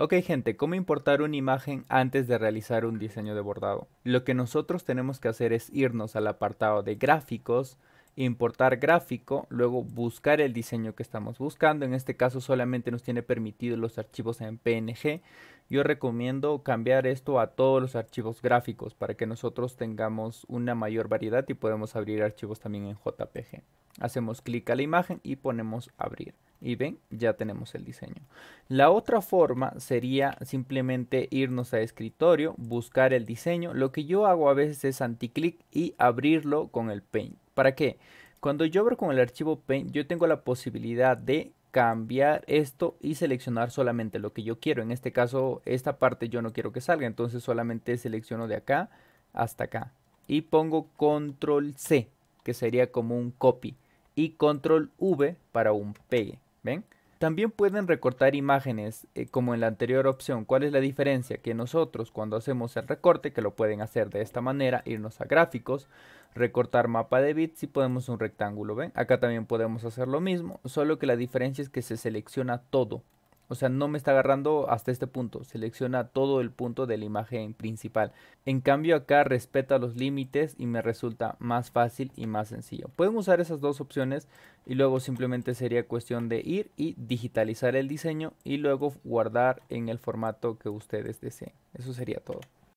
Ok gente, ¿cómo importar una imagen antes de realizar un diseño de bordado? Lo que nosotros tenemos que hacer es irnos al apartado de gráficos, importar gráfico, luego buscar el diseño que estamos buscando. En este caso solamente nos tiene permitido los archivos en PNG. Yo recomiendo cambiar esto a todos los archivos gráficos para que nosotros tengamos una mayor variedad y podemos abrir archivos también en JPG. Hacemos clic a la imagen y ponemos abrir. Y ven, ya tenemos el diseño. La otra forma sería simplemente irnos a escritorio, buscar el diseño. Lo que yo hago a veces es anticlic y abrirlo con el Paint. ¿Para qué? Cuando yo abro con el archivo Paint, yo tengo la posibilidad de cambiar esto y seleccionar solamente lo que yo quiero. En este caso, esta parte yo no quiero que salga, entonces solamente selecciono de acá hasta acá. Y pongo control C, que sería como un copy, y control V para un pegue. También pueden recortar imágenes eh, como en la anterior opción. ¿Cuál es la diferencia? Que nosotros cuando hacemos el recorte, que lo pueden hacer de esta manera, irnos a gráficos, recortar mapa de bits y podemos un rectángulo. ¿Ven? Acá también podemos hacer lo mismo, solo que la diferencia es que se selecciona todo. O sea, no me está agarrando hasta este punto. Selecciona todo el punto de la imagen principal. En cambio acá respeta los límites y me resulta más fácil y más sencillo. Pueden usar esas dos opciones y luego simplemente sería cuestión de ir y digitalizar el diseño y luego guardar en el formato que ustedes deseen. Eso sería todo.